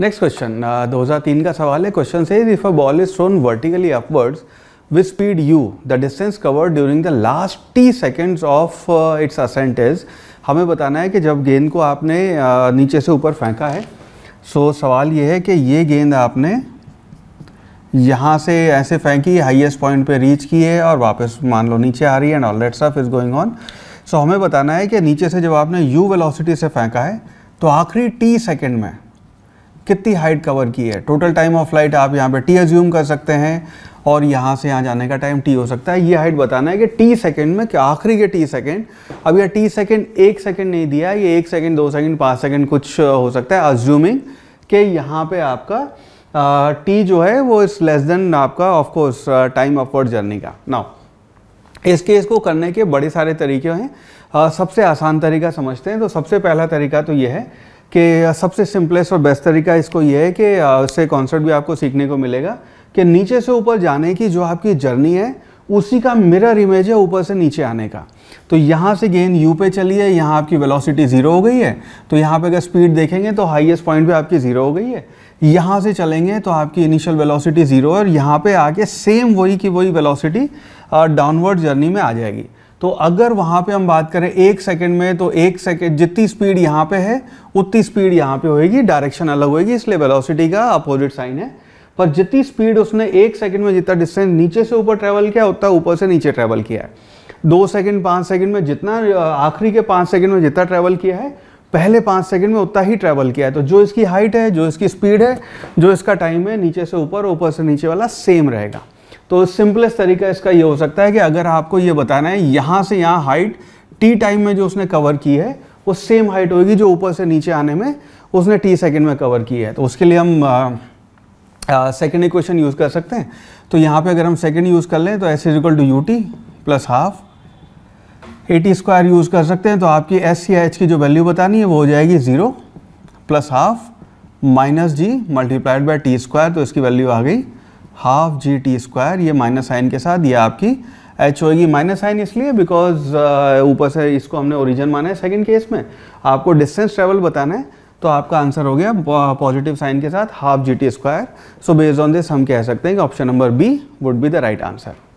next question uh, तीन का सवाल है क्वेश्चन से if a ball is thrown vertically upwards with speed u the distance covered during the last t seconds of its ascent is हमें बताना है कि जब गेंद को आपने uh, नीचे से ऊपर फेंका है सो so, सवाल ये है कि ये गेंद आपने यहाँ से ऐसे फेंकी हाईएस्ट पॉइंट पे रीच की है और वापस मान लो नीचे आ रही है and all that stuff is going on so हमें बताना है कि नीचे से जब आपने यू वेलोसिटी से फेंका है तो आखिरी टी सेकंड में कितनी हाइट कवर की है टोटल टाइम ऑफ फ्लाइट आप यहाँ पे टी एज्यूम कर सकते हैं और यहाँ से यहाँ जाने का टाइम टी हो सकता है ये हाइट बताना है कि टी सेकेंड में क्या आखिरी के टी सेकेंड अब यह टी सेकेंड एक सेकेंड नहीं दिया ये एक सेकेंड दो सेकेंड पाँच सेकेंड कुछ हो सकता है अज्यूमिंग कि यहाँ पे आपका टी जो है वो इस लेस देन आपका ऑफकोर्स टाइम अपवर्ड जर्नी का नाउ इस केस को करने के बड़े सारे तरीके हैं आ, सबसे आसान तरीका समझते हैं तो सबसे पहला तरीका तो ये है कि सबसे सिंपलेस्ट और बेस्ट तरीका इसको ये है कि उससे कॉन्सर्ट भी आपको सीखने को मिलेगा कि नीचे से ऊपर जाने की जो आपकी जर्नी है उसी का मिरर इमेज है ऊपर से नीचे आने का तो यहाँ से गेंद यू पे चली है यहाँ आपकी वेलोसिटी ज़ीरो हो गई है तो यहाँ पे अगर स्पीड देखेंगे तो हाईएस्ट पॉइंट पे आपकी ज़ीरो हो गई है यहाँ से चलेंगे तो आपकी इनिशियल वेलोसिटी ज़ीरो है और यहाँ पे आके सेम वही की वही वेलोसिटी डाउनवर्ड जर्नी में आ जाएगी तो अगर वहाँ पे हम बात करें एक सेकंड में तो एक सेकंड जितनी स्पीड यहाँ पे है उतनी स्पीड यहाँ पे होएगी डायरेक्शन अलग होएगी इसलिए वेलोसिटी का अपोजिट साइन है पर जितनी स्पीड उसने एक सेकंड में जितना डिस्टेंस नीचे से ऊपर ट्रैवल किया उतना ऊपर से नीचे ट्रैवल किया है दो सेकंड पाँच सेकंड में जितना आखिरी के पाँच सेकंड में जितना ट्रैवल किया है पहले पाँच सेकंड में उतना ही ट्रेवल किया है तो जो इसकी हाइट है जो इसकी स्पीड है जो इसका टाइम है नीचे से ऊपर ऊपर से नीचे वाला सेम रहेगा तो सिंपलेस्ट तरीका इसका ये हो सकता है कि अगर आपको ये बताना है यहाँ से यहाँ हाइट टी टाइम में जो उसने कवर की है वो सेम हाइट होगी जो ऊपर से नीचे आने में उसने टी सेकेंड में कवर की है तो उसके लिए हम सेकेंड इक्वेशन यूज़ कर सकते हैं तो यहाँ पे अगर हम सेकेंड यूज़ कर लें तो s equal to u t plus half a t square use कर सकते हैं तो आपकी एस सी एच की जो वैल्यू बतानी है वो हो जाएगी zero plus half minus g multiplied by t square तो इसकी वैल्यू आ गई हाफ जी टी स्क्वायर ये माइनस साइन के साथ ये आपकी एच होगी माइनस साइन इसलिए बिकॉज uh, ऊपर से इसको हमने ओरिजिन माना है सेकेंड केस में आपको डिस्टेंस ट्रेवल बताना है तो आपका आंसर हो गया पॉजिटिव साइन के साथ half g t square so based on this हम कह सकते हैं कि option number B would be the right answer